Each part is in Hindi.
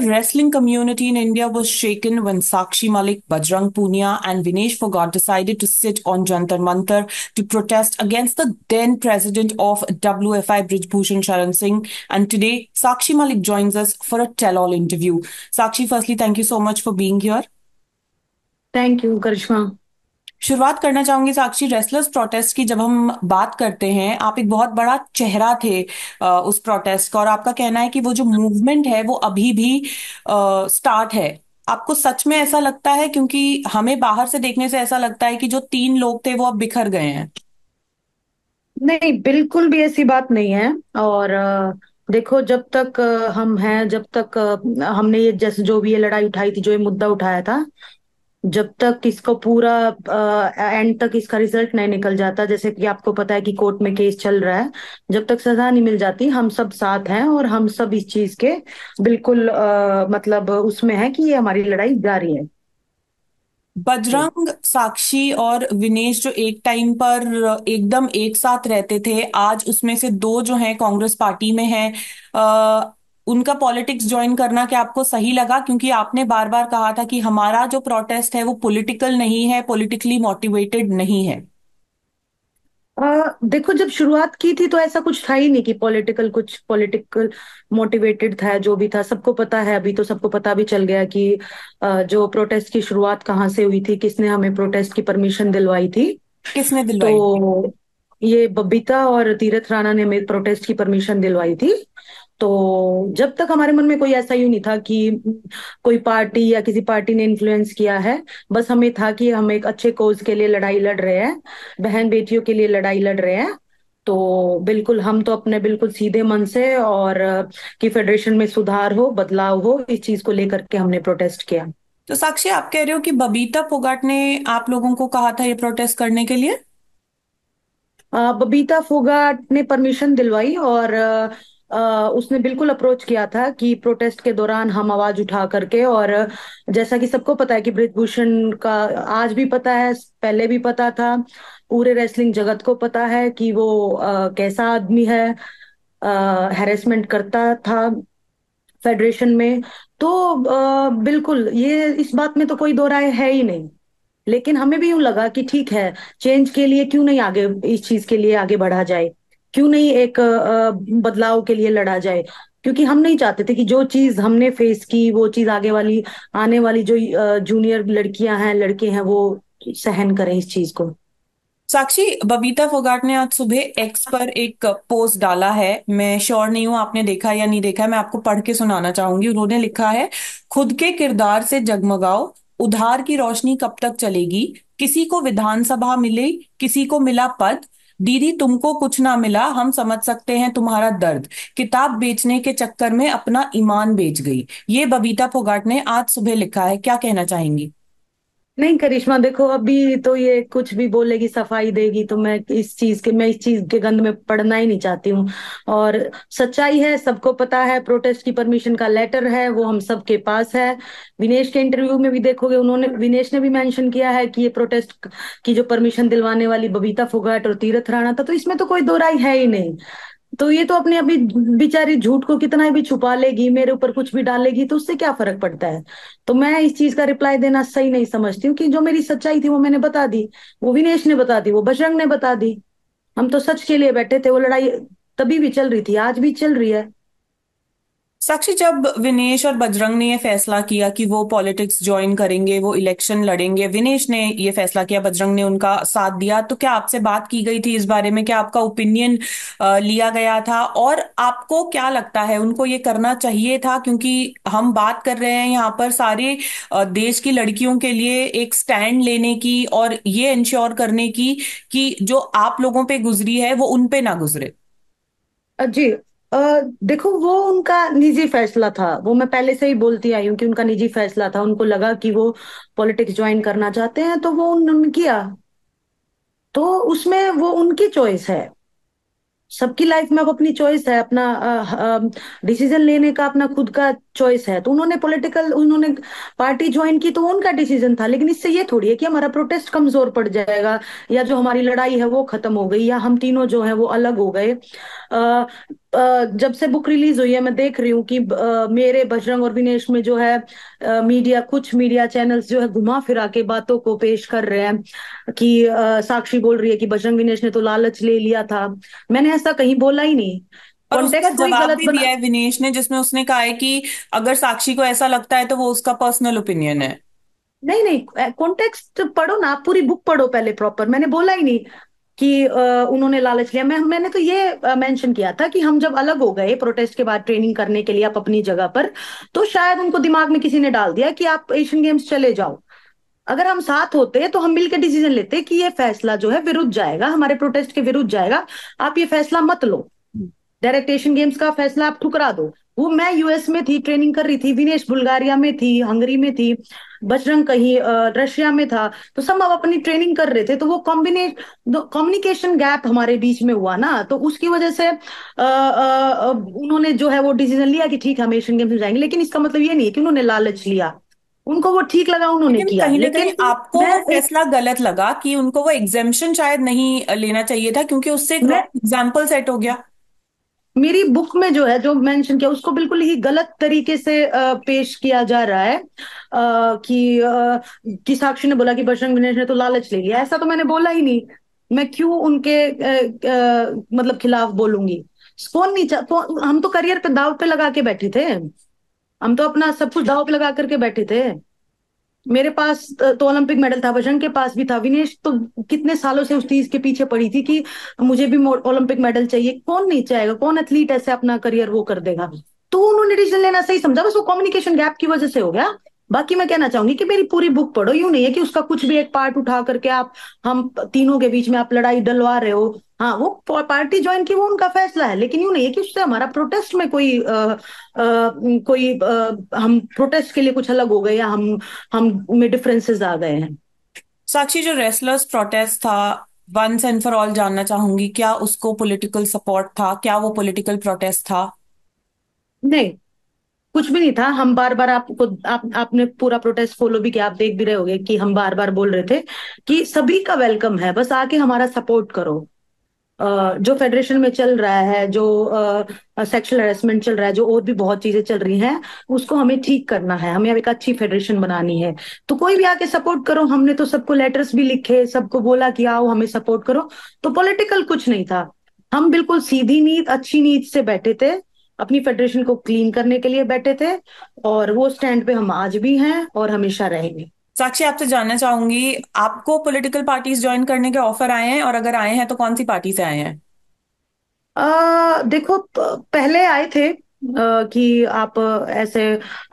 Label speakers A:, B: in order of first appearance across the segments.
A: the wrestling community in India was shaken when Sakshi Malik, Bajrang Punia, and Vinesh Fogart decided to sit on Jantar Mantar to protest against the then president of WFI, Brijbhushan Sharan Singh. And today, Sakshi Malik joins us for a tell all interview. Sakshi, firstly, thank you so much for being here. Thank you, Garishma. शुरुआत करना चाहूंगी साक्षी रेसलर्स प्रोटेस्ट की जब हम बात करते हैं आप एक बहुत बड़ा चेहरा थे आ, उस प्रोटेस्ट का और आपका कहना है कि वो जो मूवमेंट है वो अभी भी आ, स्टार्ट है आपको सच में ऐसा लगता है क्योंकि हमें बाहर से देखने से ऐसा लगता है कि जो तीन लोग थे वो अब बिखर गए हैं
B: नहीं बिल्कुल भी ऐसी बात नहीं है और देखो जब तक हम हैं जब तक हमने ये जैसे जो भी ये लड़ाई उठाई थी जो ये मुद्दा उठाया था जब तक इसको पूरा एंड तक इसका रिजल्ट नहीं निकल जाता जैसे कि आपको पता है कि कोर्ट में केस चल रहा है जब तक सजा नहीं मिल जाती हम सब साथ हैं और हम सब इस चीज के बिल्कुल आ, मतलब उसमें है कि ये हमारी लड़ाई जारी है बजरंग
A: साक्षी और विनेश जो एक टाइम पर एकदम एक साथ रहते थे आज उसमें से दो जो हैं कांग्रेस पार्टी में हैं उनका पॉलिटिक्स ज्वाइन करना क्या आपको सही लगा क्योंकि आपने बार बार कहा था कि हमारा जो प्रोटेस्ट है वो पॉलिटिकल नहीं है पॉलिटिकली मोटिवेटेड नहीं है
B: आ, देखो जब शुरुआत की थी तो ऐसा कुछ था ही नहीं कि पॉलिटिकल कुछ पॉलिटिकल मोटिवेटेड था जो भी था सबको पता है अभी तो सबको पता भी चल गया कि आ, जो प्रोटेस्ट की शुरुआत कहाँ से हुई थी किसने हमें प्रोटेस्ट की परमिशन दिलवाई थी किसने दिलवाई तो ये बबीता और तीरथ राणा ने हमें प्रोटेस्ट की परमिशन दिलवाई थी तो जब तक हमारे मन में कोई ऐसा यू नहीं था कि कोई पार्टी या किसी पार्टी ने इन्फ्लुएंस किया है बस हमें था कि हम एक अच्छे कोज के लिए लड़ाई लड़ रहे हैं बहन बेटियों के लिए लड़ाई लड़ रहे हैं तो बिल्कुल हम तो अपने बिल्कुल सीधे मन से और कि फेडरेशन में सुधार हो बदलाव हो इस चीज को लेकर के हमने प्रोटेस्ट किया तो साक्षी आप कह रहे हो कि बबीता फोगाट ने
A: आप लोगों को कहा था ये प्रोटेस्ट करने के लिए
B: बबीता फोगाट ने परमिशन दिलवाई और उसने बिल्कुल अप्रोच किया था कि प्रोटेस्ट के दौरान हम आवाज उठा करके और जैसा कि सबको पता है कि ब्रिजभूषण का आज भी पता है पहले भी पता था पूरे रेसलिंग जगत को पता है कि वो आ, कैसा आदमी है हेरेसमेंट करता था फेडरेशन में तो आ, बिल्कुल ये इस बात में तो कोई दो राय है ही नहीं लेकिन हमें भी यूं लगा कि ठीक है चेंज के लिए क्यों नहीं आगे इस चीज के लिए आगे बढ़ा जाए क्यों नहीं एक बदलाव के लिए लड़ा जाए क्योंकि हम नहीं चाहते थे कि जो चीज हमने फेस की वो चीज आगे वाली आने वाली जो जूनियर लड़कियां हैं लड़के हैं वो सहन करें इस चीज को
A: साक्षी बबीता फोगाट ने आज सुबह एक्स पर एक पोस्ट डाला है मैं श्योर नहीं हूं आपने देखा या नहीं देखा मैं आपको पढ़ के सुनाना चाहूंगी उन्होंने लिखा है खुद के किरदार से जगमगाओ उधार की रोशनी कब तक चलेगी किसी को विधानसभा मिली किसी को मिला पद दीदी तुमको कुछ ना मिला हम समझ सकते हैं तुम्हारा दर्द किताब बेचने के चक्कर में अपना ईमान बेच गई ये बबीता फोगाट ने आज सुबह लिखा है क्या कहना चाहेंगी
B: नहीं करिश्मा देखो अभी तो ये कुछ भी बोलेगी सफाई देगी तो मैं इस चीज के मैं इस चीज के गंध में पड़ना ही नहीं चाहती हूँ और सच्चाई है सबको पता है प्रोटेस्ट की परमिशन का लेटर है वो हम सबके पास है विनेश के इंटरव्यू में भी देखोगे उन्होंने विनेश ने भी मेंशन किया है कि ये प्रोटेस्ट की जो परमिशन दिलवाने वाली बबीता फोगाट और तीरथ राणा था तो इसमें तो कोई दो राय है ही नहीं तो ये तो अपने अभी बेचारी झूठ को कितना भी छुपा लेगी मेरे ऊपर कुछ भी डालेगी तो उससे क्या फर्क पड़ता है तो मैं इस चीज का रिप्लाई देना सही नहीं समझती हूँ कि जो मेरी सच्चाई थी वो मैंने बता दी वो विनेश ने बता दी वो बजरंग ने बता दी हम तो सच के लिए बैठे थे वो लड़ाई तभी भी चल रही थी आज भी चल रही है साक्षी जब विनेश और
A: बजरंग ने ये फैसला किया कि वो पॉलिटिक्स ज्वाइन करेंगे वो इलेक्शन लड़ेंगे विनेश ने ये फैसला किया बजरंग ने उनका साथ दिया तो क्या आपसे बात की गई थी इस बारे में क्या आपका ओपिनियन लिया गया था और आपको क्या लगता है उनको ये करना चाहिए था क्योंकि हम बात कर रहे हैं यहाँ पर सारे देश की लड़कियों के लिए एक स्टैंड लेने की और ये इंश्योर करने की कि जो आप लोगों पर गुजरी है वो उन ना गुजरे
B: जी देखो वो उनका निजी फैसला था वो मैं पहले से ही बोलती आई हूँ कि उनका निजी फैसला था उनको लगा कि वो पॉलिटिक्स ज्वाइन करना चाहते हैं तो वो उन्होंने किया तो उसमें वो उनकी चॉइस है सबकी लाइफ में अब अपनी चॉइस है अपना डिसीजन लेने का अपना खुद का चॉइस है तो उन्होंने पॉलिटिकल उन्होंने पार्टी ज्वाइन की तो उनका डिसीजन था लेकिन इससे ये थोड़ी है कि हमारा प्रोटेस्ट कमजोर पड़ जाएगा या जो हमारी लड़ाई है वो खत्म हो गई या हम तीनों जो है वो अलग हो गए आ, जब से बुक रिलीज हुई है मैं देख रही हूँ कि मेरे बजरंग और विनेश में जो है मीडिया कुछ मीडिया चैनल्स जो है घुमा फिरा के बातों को पेश कर रहे हैं कि साक्षी बोल रही है कि बजरंग विनेश ने तो लालच ले लिया था मैंने ऐसा कहीं बोला ही नहीं और उसका जवाब भी दिया है
A: विनेश ने जिसमें उसने कहा है कि अगर साक्षी को ऐसा लगता है तो वो उसका पर्सनल ओपिनियन है
B: नहीं नहीं कॉन्टेक्स्ट पढ़ो ना पूरी बुक पढ़ो पहले प्रॉपर मैंने बोला ही नहीं कि उन्होंने लालच लिया मैं मैंने तो ये मेंशन किया था कि हम जब अलग हो गए प्रोटेस्ट के बाद ट्रेनिंग करने के लिए आप अपनी जगह पर तो शायद उनको दिमाग में किसी ने डाल दिया कि आप एशियन गेम्स चले जाओ अगर हम साथ होते तो हम मिलकर डिसीजन लेते कि ये फैसला जो है विरुद्ध जाएगा हमारे प्रोटेस्ट के विरुद्ध जाएगा आप ये फैसला मत लो डायरेक्ट एशियन गेम्स का फैसला आप ठुकरा दो वो मैं यूएस में थी ट्रेनिंग कर रही थी विनेश बुल्गारिया में थी हंगरी में थी बजरंग कहीं रशिया में था तो सब अब अपनी ट्रेनिंग कर रहे थे तो वो कॉम्बिने कम्युनिकेशन गैप हमारे बीच में हुआ ना तो उसकी वजह से उन्होंने जो है वो डिसीजन लिया कि ठीक हम एशियन गेम्स में जाएंगे लेकिन इसका मतलब ये नहीं है कि उन्होंने लालच लिया उनको वो ठीक लगा उन्होंने लेकिन किया कहीं ना कहीं आपको वो फैसला
A: गलत लगा कि उनको वो एग्जेम्पशन शायद नहीं लेना चाहिए था क्योंकि उससे एग्जाम्पल सेट हो
B: गया मेरी बुक में जो है जो मेंशन किया उसको बिल्कुल ही गलत तरीके से पेश किया जा रहा है कि कि साक्षी ने बोला कि बजरंग दिनेश ने तो लालच ले लिया ऐसा तो मैंने बोला ही नहीं मैं क्यों उनके मतलब खिलाफ बोलूंगी कौन नहीं चाह तो हम तो करियर पे दाव पे लगा के बैठे थे हम तो अपना सब कुछ दाव पे लगा करके बैठे थे मेरे पास तो ओलंपिक मेडल था भजन के पास भी था विनेश तो कितने सालों से उस चीज के पीछे पड़ी थी कि मुझे भी ओलंपिक मेडल चाहिए कौन नहीं चाहेगा कौन एथलीट ऐसे अपना करियर वो कर देगा तो उन्होंने डिसीजन लेना सही समझा बस वो कम्युनिकेशन गैप की वजह से हो गया बाकी मैं कहना चाहूंगी कि मेरी पूरी बुक पढ़ो यूं नहीं है कि उसका कुछ भी एक पार्ट उठा करके आप हम तीनों के बीच में आप लड़ाई डलवा रहे हो हाँ वो पार्टी ज्वाइन की वो उनका फैसला है लेकिन यू नहीं है कि उससे हमारा प्रोटेस्ट में कोई आ, आ, कोई आ, हम प्रोटेस्ट के लिए कुछ अलग हो गए या हम हम में डिफरेंसेस आ गए हैं साक्षी
A: जो रेसलर्स प्रोटेस्ट था वंस एंड फॉर ऑल जानना चाहूंगी क्या उसको पॉलिटिकल सपोर्ट था क्या वो पॉलिटिकल प्रोटेस्ट था
B: नहीं कुछ भी नहीं था हम बार बार आपको आप आपने पूरा प्रोटेस्ट फॉलो भी किया आप देख भी रहे होंगे कि हम बार बार बोल रहे थे कि सभी का वेलकम है बस आके हमारा सपोर्ट करो जो फेडरेशन में चल रहा है जो सेक्सुअल हेरेसमेंट चल रहा है जो और भी बहुत चीजें चल रही हैं उसको हमें ठीक करना है हमें एक अच्छी फेडरेशन बनानी है तो कोई भी आके सपोर्ट करो हमने तो सबको लेटर्स भी लिखे सबको बोला कि आओ हमें सपोर्ट करो तो पॉलिटिकल कुछ नहीं था हम बिल्कुल सीधी नीत अच्छी नीत से बैठे थे अपनी फेडरेशन को क्लीन करने के लिए बैठे थे और वो स्टैंड पे हम आज भी हैं और हमेशा रहेंगे साक्षी आपसे जानना
A: चाहूंगी आपको पॉलिटिकल पार्टीज ज्वाइन करने के ऑफर आए हैं और अगर आए हैं तो कौन सी पार्टी से आए हैं
B: आ, देखो पहले आए थे कि आप ऐसे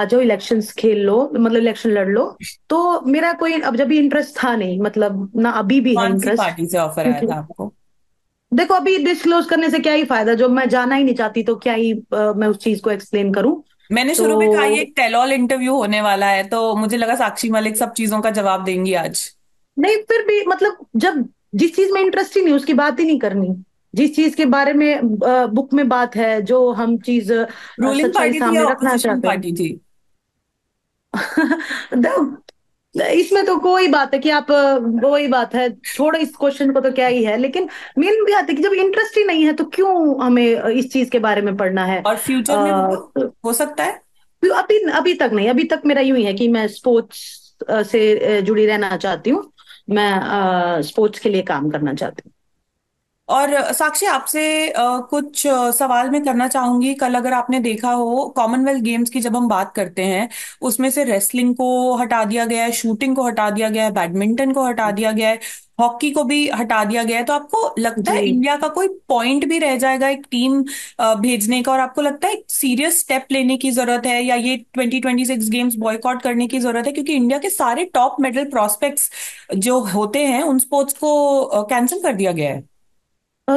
B: आ जाओ इलेक्शन खेल लो मतलब इलेक्शन लड़ लो तो मेरा कोई अब जब इंटरेस्ट था नहीं मतलब ना अभी भी है इंटरेस्ट पार्टी से ऑफर आया था आपको देखो अभी डिस्क्लोज करने से क्या ही फायदा जो मैं जाना ही नहीं चाहती तो क्या ही आ, मैं उस चीज को एक्सप्लेन करूं मैंने तो शुरू में कहा ये
A: टेलॉल इंटरव्यू होने वाला है तो मुझे लगा साक्षी मलिक सब चीजों का जवाब देंगी आज
B: नहीं फिर भी मतलब जब जिस चीज में इंटरेस्ट ही नहीं उसकी बात ही नहीं करनी जिस चीज के बारे में बुक में बात है जो हम चीज रूलिंग सच्चाई पार्टी सामने थी रखना चाहते हैं पार्टी थी इसमें तो कोई बात है कि आप वही बात है छोड़ो इस क्वेश्चन को तो क्या ही है लेकिन मेन भी है कि जब इंटरेस्ट ही नहीं है तो क्यों हमें इस चीज के बारे में पढ़ना है
A: और फ्यूचर में
B: हो सकता है तो अभी अभी तक नहीं अभी तक मेरा यूं ही है कि मैं स्पोर्ट्स से जुड़ी रहना चाहती हूँ मैं स्पोर्ट्स के लिए काम करना चाहती हूँ
A: और साक्षी आपसे कुछ सवाल मैं करना चाहूंगी कल अगर आपने देखा हो कॉमनवेल्थ गेम्स की जब हम बात करते हैं उसमें से रेसलिंग को हटा दिया गया है शूटिंग को हटा दिया गया है बैडमिंटन को हटा दिया गया है हॉकी को भी हटा दिया गया है तो आपको लगता जी है इंडिया का कोई पॉइंट भी रह जाएगा एक टीम भेजने का और आपको लगता है एक सीरियस स्टेप लेने की जरूरत है या ये twenty twenty six games boycott करने की जरूरत है क्योंकि इंडिया के सारे टॉप मेडल प्रॉस्पेक्ट्स जो होते हैं उन स्पोर्ट्स को कैंसिल कर दिया गया है
B: आ,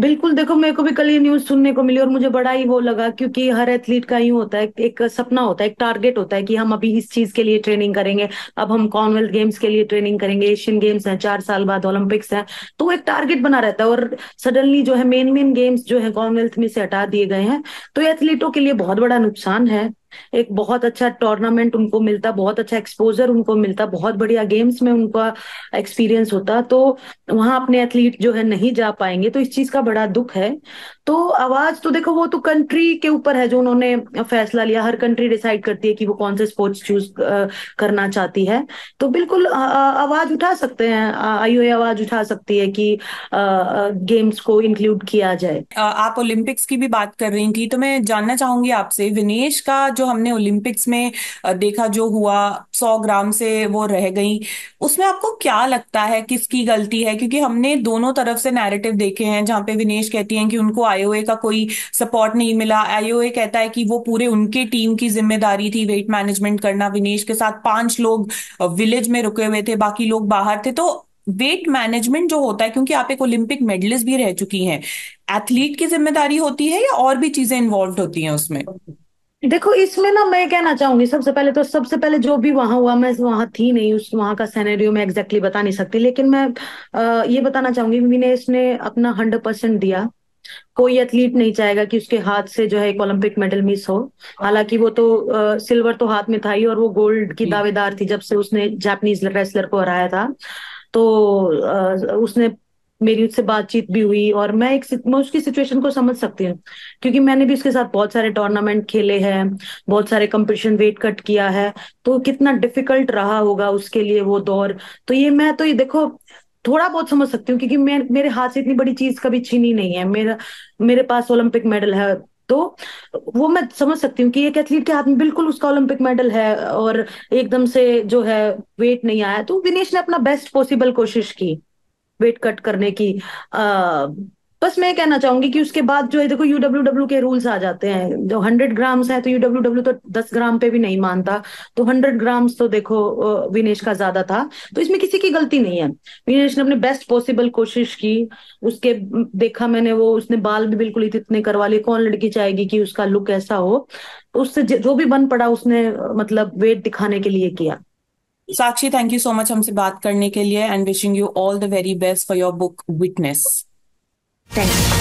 B: बिल्कुल देखो मेरे को भी कल ये न्यूज़ सुनने को मिली और मुझे बड़ा ही वो लगा क्योंकि हर एथलीट का यूं होता है एक सपना होता है एक टारगेट होता है कि हम अभी इस चीज के लिए ट्रेनिंग करेंगे अब हम कॉमनवेल्थ गेम्स के लिए ट्रेनिंग करेंगे एशियन गेम्स हैं चार साल बाद ओलंपिक्स हैं तो एक टारगेट बना रहता है और सडनली जो है मेन मेन गेम्स जो है कॉमनवेल्थ में से हटा दिए गए हैं तो ये एथलीटों के लिए बहुत बड़ा नुकसान है एक बहुत अच्छा टूर्नामेंट उनको मिलता बहुत अच्छा एक्सपोजर उनको मिलता बहुत बढ़िया गेम्स में उनका एक्सपीरियंस होता तो वहां अपने एथलीट जो है नहीं जा पाएंगे तो इस चीज का बड़ा दुख है तो आवाज तो देखो वो तो कंट्री के ऊपर है जो उन्होंने फैसला लिया हर कंट्री डिसाइड करती है कि वो कौन से स्पोर्ट्स चूज करना चाहती है तो बिल्कुल आवाज उठा सकते हैं आईओ आवाज उठा सकती है कि गेम्स को इंक्लूड किया जाए
A: आप ओलंपिक्स की भी बात कर रही थी तो मैं जानना चाहूंगी आपसे विनेश का जो हमने ओलंपिक्स में देखा जो हुआ सौ ग्राम से वो रह गई उसमें आपको क्या लगता है किसकी गलती है क्योंकि हमने दोनों तरफ से नैरेटिव देखे हैं जहां पे विनेश कहती हैं कि उनको आईओए का कोई सपोर्ट नहीं मिला आईओए कहता है कि वो पूरे उनके टीम की जिम्मेदारी थी वेट मैनेजमेंट करना विनेश के साथ पांच लोग विलेज में रुके हुए थे बाकी लोग बाहर थे तो वेट मैनेजमेंट जो होता है क्योंकि आप एक ओलंपिक मेडलिस्ट भी रह चुकी हैं एथलीट की जिम्मेदारी होती है या और भी चीजें इन्वॉल्व होती हैं उसमें
B: देखो इसमें ना मैं कहना चाहूंगी सबसे पहले तो सबसे पहले जो भी वहां हुआ मैं वहां थी नहीं उस वहां का सैनरियो मैं एग्जैक्टली exactly बता नहीं सकती लेकिन मैं आ, ये बताना चाहूंगी विनेश ने अपना हंड्रेड परसेंट दिया कोई एथलीट नहीं चाहेगा कि उसके हाथ से जो है एक ओलंपिक मेडल मिस हो हालांकि वो तो आ, सिल्वर तो हाथ में था ही और वो गोल्ड की दावेदार थी जब से उसने जापानीज रेसलर को हराया था तो आ, उसने मेरी उससे बातचीत भी हुई और मैं एक मैं उसकी सिचुएशन को समझ सकती हूँ क्योंकि मैंने भी उसके साथ बहुत सारे टूर्नामेंट खेले हैं बहुत सारे कंपटीशन वेट कट किया है तो कितना डिफिकल्ट रहा होगा उसके लिए वो दौर तो ये मैं तो ये देखो थोड़ा बहुत समझ सकती हूँ क्योंकि मैं मेरे हाथ से इतनी बड़ी चीज कभी छीनी नहीं है मेरा मेरे पास ओलंपिक मेडल है तो वो मैं समझ सकती हूँ कि एक एथलीट के हाथ में बिल्कुल उसका ओलंपिक मेडल है और एकदम से जो है वेट नहीं आया तो विनेश ने अपना बेस्ट पॉसिबल कोशिश की वेट कट करने की आ, बस मैं कहना चाहूंगी कि उसके बाद जो है देखो यूडब्ल्यू के रूल्स आ जाते हैं जो हंड्रेड ग्राम्स है तो यूडब्ल्यू तो दस ग्राम पे भी नहीं मानता तो हंड्रेड ग्राम्स तो देखो विनेश का ज्यादा था तो इसमें किसी की गलती नहीं है विनेश ने अपने बेस्ट पॉसिबल कोशिश की उसके देखा मैंने वो उसने बाल भी बिल्कुल इतने करवा लिए कौन लड़की चाहेगी कि उसका लुक ऐसा हो तो उससे जो भी बन पड़ा उसने मतलब वेट दिखाने के लिए किया
A: Sakshi thank you so much हमसे बात करने के लिए and wishing you all the very best for your book Witness thank you